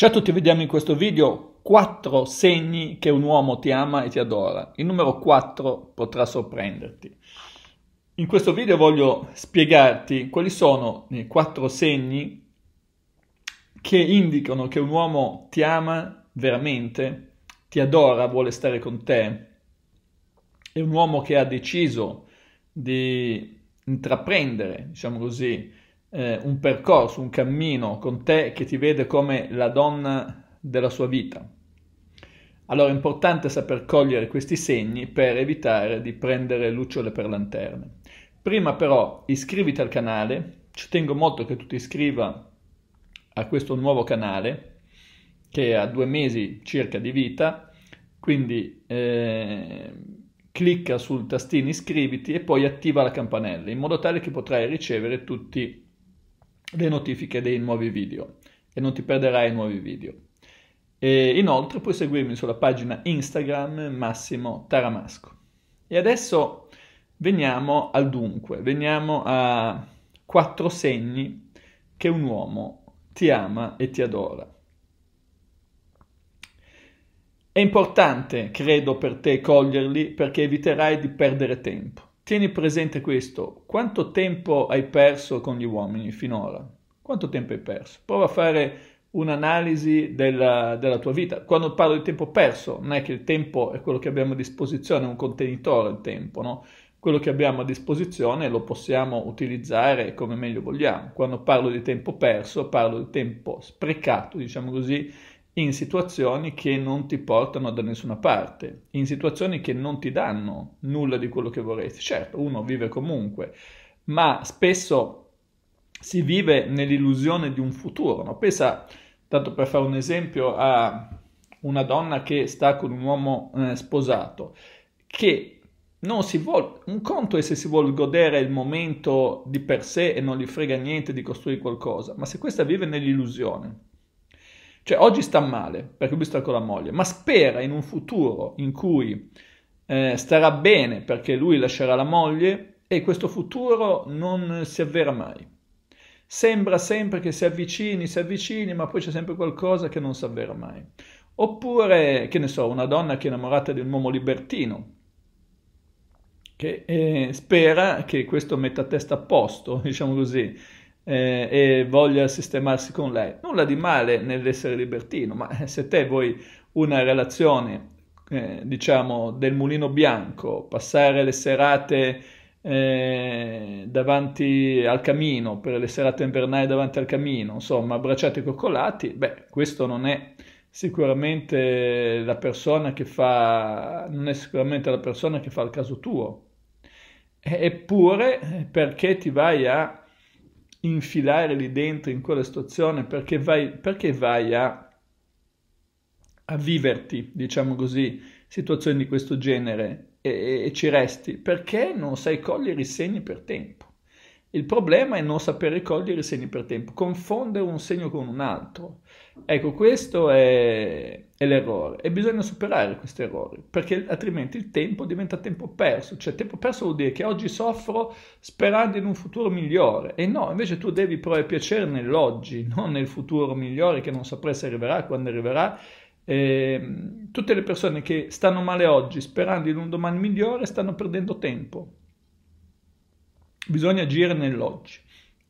Ciao a tutti, vediamo in questo video 4 segni che un uomo ti ama e ti adora. Il numero 4 potrà sorprenderti. In questo video voglio spiegarti quali sono i 4 segni che indicano che un uomo ti ama veramente, ti adora, vuole stare con te. È un uomo che ha deciso di intraprendere, diciamo così, eh, un percorso, un cammino con te che ti vede come la donna della sua vita. Allora è importante saper cogliere questi segni per evitare di prendere lucciole per lanterne. Prima però iscriviti al canale, ci tengo molto che tu ti iscriva a questo nuovo canale che ha due mesi circa di vita, quindi eh, clicca sul tastino iscriviti e poi attiva la campanella in modo tale che potrai ricevere tutti i le notifiche dei nuovi video e non ti perderai i nuovi video. E inoltre puoi seguirmi sulla pagina Instagram Massimo Taramasco. E adesso veniamo al dunque, veniamo a quattro segni che un uomo ti ama e ti adora. È importante, credo, per te coglierli perché eviterai di perdere tempo. Tieni presente questo, quanto tempo hai perso con gli uomini finora? Quanto tempo hai perso? Prova a fare un'analisi della, della, tua vita. Quando parlo di tempo perso, non è che il tempo è quello che abbiamo a disposizione, è un contenitore il tempo, no? Quello che abbiamo a disposizione lo possiamo utilizzare come meglio vogliamo. Quando parlo di tempo perso, parlo di tempo sprecato, diciamo così, in situazioni che non ti portano da nessuna parte, in situazioni che non ti danno nulla di quello che vorresti. Certo, uno vive comunque, ma spesso si vive nell'illusione di un futuro. No? Pensa, tanto per fare un esempio, a una donna che sta con un uomo eh, sposato, che non si vuole, un conto è se si vuole godere il momento di per sé e non gli frega niente di costruire qualcosa, ma se questa vive nell'illusione cioè oggi sta male perché lui sta con la moglie, ma spera in un futuro in cui eh, starà bene perché lui lascerà la moglie e questo futuro non si avvera mai. Sembra sempre che si avvicini, si avvicini, ma poi c'è sempre qualcosa che non si avvera mai. Oppure, che ne so, una donna che è innamorata di un uomo libertino, che eh, spera che questo metta a testa a posto, diciamo così, eh, e voglia sistemarsi con lei. Nulla di male nell'essere libertino, ma eh, se te vuoi una relazione, eh, diciamo, del mulino bianco, passare le serate eh, davanti al camino, per le serate invernali davanti al camino, insomma, abbracciati e coccolati, beh, questo non è sicuramente la persona che fa, non è sicuramente la persona che fa il caso tuo. Eppure, perché ti vai a infilare lì dentro in quella situazione perché vai, perché vai a, a, viverti, diciamo così, situazioni di questo genere e, e ci resti? Perché non sai cogliere i segni per tempo. Il problema è non sapere cogliere i segni per tempo, confondere un segno con un altro. Ecco, questo è, è l'errore e bisogna superare questi errori perché altrimenti il tempo diventa tempo perso, cioè tempo perso vuol dire che oggi soffro sperando in un futuro migliore e no, invece tu devi provare piacere nell'oggi, non nel futuro migliore che non saprai se arriverà, quando arriverà. E, ehm, tutte le persone che stanno male oggi sperando in un domani migliore stanno perdendo tempo. Bisogna agire nell'oggi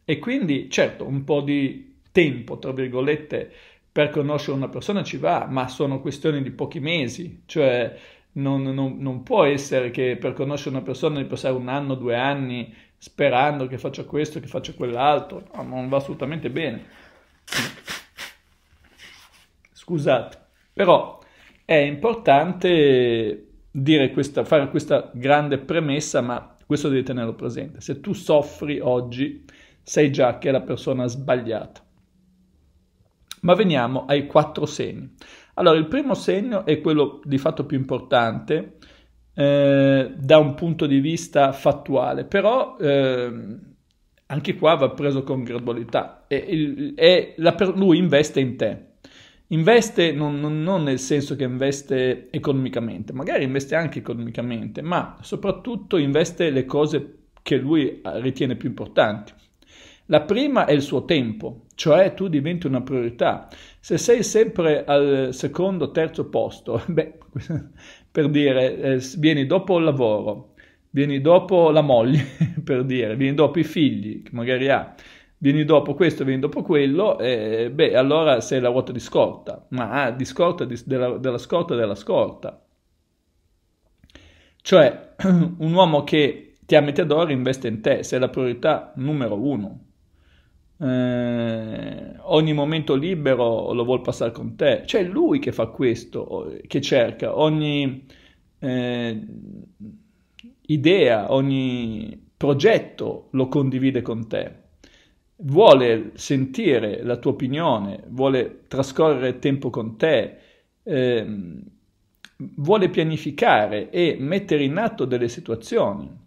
e quindi certo un po' di tempo, tra virgolette, per conoscere una persona ci va, ma sono questioni di pochi mesi, cioè non, non, non può essere che per conoscere una persona di passare un anno, due anni sperando che faccia questo, che faccia quell'altro, no, non va assolutamente bene. Scusate, però è importante questa, fare questa grande premessa, ma questo devi tenerlo presente. Se tu soffri oggi, sai già che è la persona sbagliata. Ma veniamo ai quattro segni. Allora, il primo segno è quello di fatto più importante eh, da un punto di vista fattuale, però eh, anche qua va preso con gradualità. E, e la, lui investe in te. Investe non, non, non, nel senso che investe economicamente, magari investe anche economicamente, ma soprattutto investe le cose che lui eh, ritiene più importanti. La prima è il suo tempo, cioè tu diventi una priorità. Se sei sempre al secondo, terzo posto, beh, per dire, eh, vieni dopo il lavoro, vieni dopo la moglie, per dire, vieni dopo i figli, che magari ha, vieni dopo questo, vieni dopo quello, eh, beh, allora sei la ruota di scorta, ma ah, di scorta, di, della, della scorta, della scorta. Cioè, un uomo che ti ha e ti adora investe in te, sei la priorità numero uno eh, ogni momento libero lo vuol passare con te. C'è cioè, lui che fa questo, che cerca ogni eh, idea, ogni progetto lo condivide con te. Vuole sentire la tua opinione, vuole trascorrere tempo con te, eh, vuole pianificare e mettere in atto delle situazioni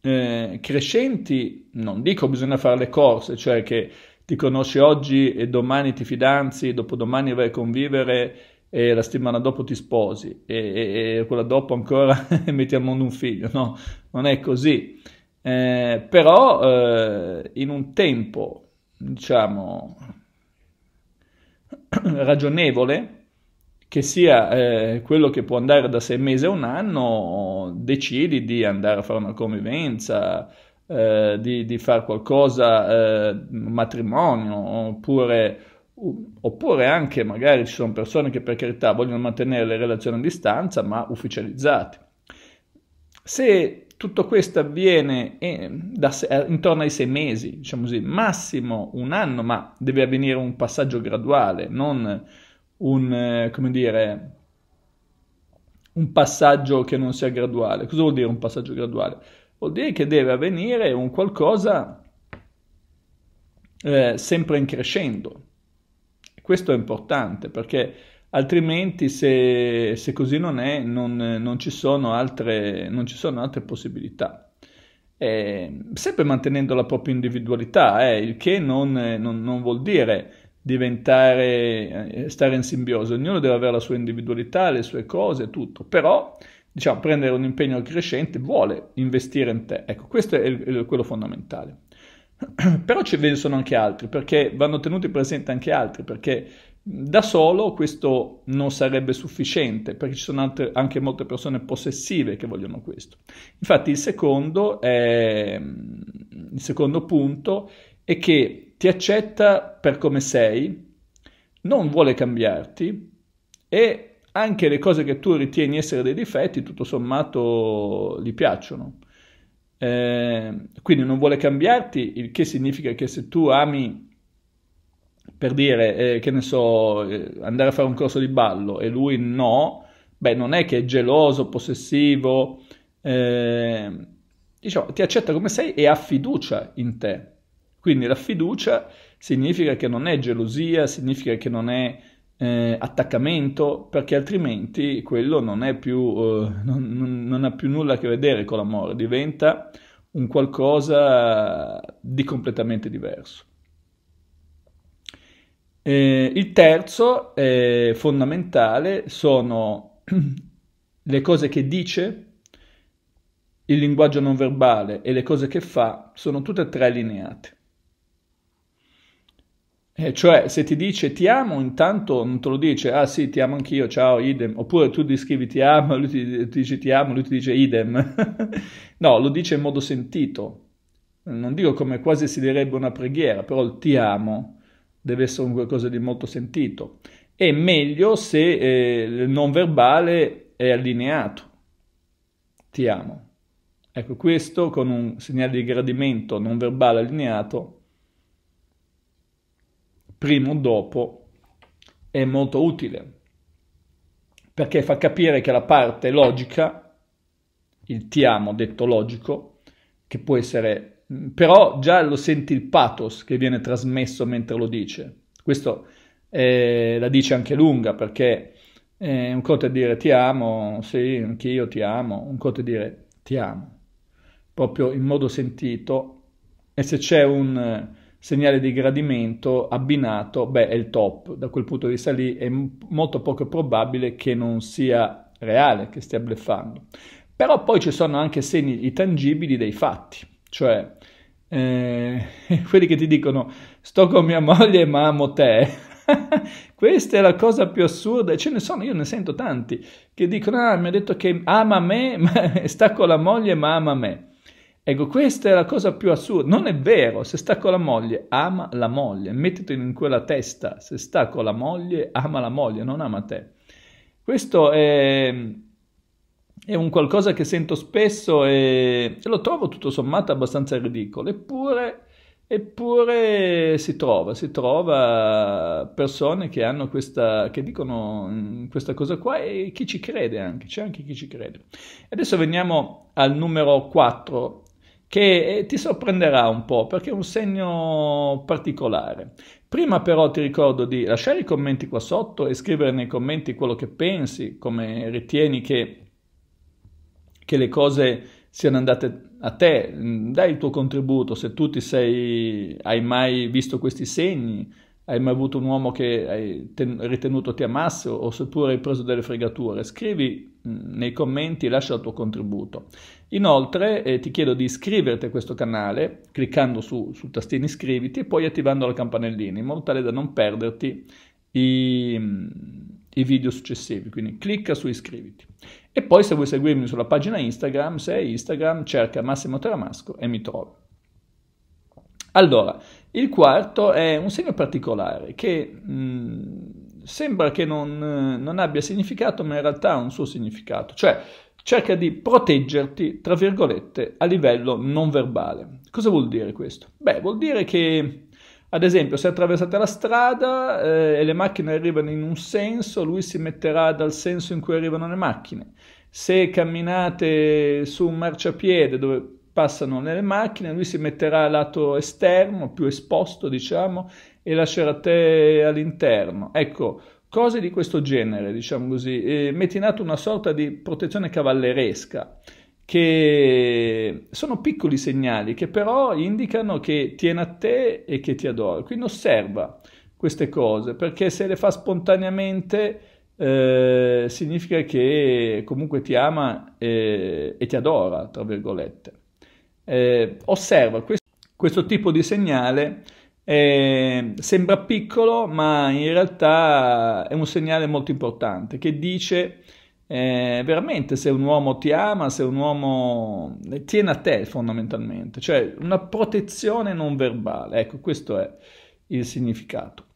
eh, crescenti, non dico bisogna fare le corse, cioè che ti conosci oggi e domani ti fidanzi, dopodomani vai a convivere e la settimana dopo ti sposi e, e, e quella dopo ancora metti al mondo un figlio, no, non è così. Eh, però eh, in un tempo, diciamo, ragionevole, che sia eh, quello che può andare da sei mesi a un anno, decidi di andare a fare una convivenza, eh, di, di fare qualcosa, eh, matrimonio, oppure, oppure, anche magari ci sono persone che per carità vogliono mantenere le relazioni a distanza, ma ufficializzate. Se tutto questo avviene eh, da, eh, intorno ai sei mesi, diciamo così, massimo un anno, ma deve avvenire un passaggio graduale, non un, eh, come dire, un passaggio che non sia graduale. Cosa vuol dire un passaggio graduale? Vuol dire che deve avvenire un qualcosa eh, sempre in crescendo. Questo è importante perché altrimenti se, se così non è non, non, ci altre, non, ci sono altre, possibilità. Eh, sempre mantenendo la propria individualità, eh, il che non, non vuol dire diventare, eh, stare in simbiosi, ognuno deve avere la sua individualità, le sue cose, tutto, però diciamo, prendere un impegno crescente vuole investire in te, ecco, questo è il, quello fondamentale. però ci sono anche altri, perché vanno tenuti presenti anche altri, perché da solo questo non sarebbe sufficiente, perché ci sono altre, anche molte persone possessive che vogliono questo. Infatti il secondo, è, il secondo punto è che ti accetta per come sei, non vuole cambiarti e anche le cose che tu ritieni essere dei difetti, tutto sommato, gli piacciono. Eh, quindi non vuole cambiarti, il che significa che se tu ami, per dire, eh, che ne so, eh, andare a fare un corso di ballo e lui no, beh, non è che è geloso, possessivo, eh, diciamo, ti accetta come sei e ha fiducia in te. Quindi la fiducia significa che non è gelosia, significa che non è eh, attaccamento, perché altrimenti quello non, più, eh, non, non ha più nulla a che vedere con l'amore, diventa un qualcosa di completamente diverso. Eh, il terzo è eh, fondamentale sono le cose che dice, il linguaggio non verbale e le cose che fa sono tutte e tre allineate. Eh, cioè, se ti dice ti amo, intanto non te lo dice, ah sì, ti amo anch'io, ciao, idem. Oppure tu ti scrivi ti amo, lui ti, ti dice ti amo, lui ti dice idem. no, lo dice in modo sentito. Non dico come quasi si direbbe una preghiera, però il ti amo deve essere un qualcosa di molto sentito. È meglio se eh, il non verbale è allineato. Ti amo. Ecco, questo con un segnale di gradimento non verbale allineato prima o dopo è molto utile perché fa capire che la parte logica, il ti amo detto logico, che può essere, però già lo senti il pathos che viene trasmesso mentre lo dice. Questo eh, la dice anche lunga perché eh, un conto è dire ti amo, sì, anch'io ti amo, un conto è dire ti amo, proprio in modo sentito. E se c'è un segnale di gradimento abbinato, beh, è il top. Da quel punto di vista lì è molto poco probabile che non sia reale, che stia bleffando. Però poi ci sono anche segni tangibili dei fatti, cioè eh, quelli che ti dicono sto con mia moglie ma amo te. Questa è la cosa più assurda, e ce ne sono, io ne sento tanti, che dicono, ah, mi ha detto che ama me, ma sta con la moglie ma ama me. Ecco, questa è la cosa più assurda. Non è vero, se sta con la moglie, ama la moglie. Mettiti in quella testa, se sta con la moglie, ama la moglie, non ama te. Questo è, è un qualcosa che sento spesso e, e lo trovo tutto sommato abbastanza ridicolo. Eppure, eppure si trova, si trova persone che hanno questa, che dicono mm, questa cosa qua e chi ci crede anche, c'è anche chi ci crede. Adesso veniamo al numero 4 che eh, ti sorprenderà un po' perché è un segno particolare. Prima però ti ricordo di lasciare i commenti qua sotto e scrivere nei commenti quello che pensi, come ritieni che, che le cose siano andate a te, dai il tuo contributo se tu ti sei, hai mai visto questi segni, hai mai avuto un uomo che hai ten- ritenuto ti amasse o seppure hai preso delle fregature, scrivi mm, nei commenti e lascia il tuo contributo. Inoltre eh, ti chiedo di iscriverti a questo canale cliccando su, sul tastino iscriviti e poi attivando la campanellina in modo tale da non perderti i, mm, i video successivi, quindi clicca su iscriviti. E poi se vuoi seguirmi sulla pagina Instagram, se è Instagram cerca Massimo Teramasco e mi trovi. Allora, il quarto è un segno particolare che mh, mm, sembra che non, non, abbia significato, ma in realtà ha un suo significato, cioè cerca di proteggerti, tra virgolette, a livello non verbale. Cosa vuol dire questo? Beh, vuol dire che, ad esempio, se attraversate la strada eh, e le macchine arrivano in un senso, lui si metterà dal senso in cui arrivano le macchine. Se camminate su un marciapiede dove passano nelle macchine, lui si metterà al lato esterno, più esposto diciamo, e lascerà te all'interno. Ecco, cose di questo genere, diciamo così, e metti in atto una sorta di protezione cavalleresca, che sono piccoli segnali che però indicano che tiene a te e che ti adora. Quindi osserva queste cose, perché se le fa spontaneamente eh, significa che comunque ti ama e, eh, e ti adora, tra virgolette eh, osserva questo, questo, tipo di segnale eh, sembra piccolo ma in realtà è un segnale molto importante che dice eh, veramente se un uomo ti ama, se un uomo eh, tiene a te fondamentalmente, cioè una protezione non verbale, ecco questo è il significato.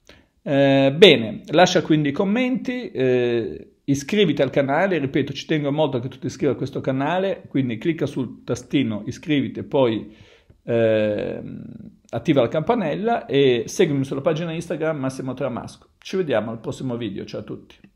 Eh, bene, lascia quindi i commenti, eh, iscriviti al canale, ripeto ci tengo molto che tu ti iscrivi a questo canale, quindi clicca sul tastino iscriviti e poi eh, attiva la campanella e seguimi sulla pagina Instagram Massimo Tramasco. Ci vediamo al prossimo video, ciao a tutti.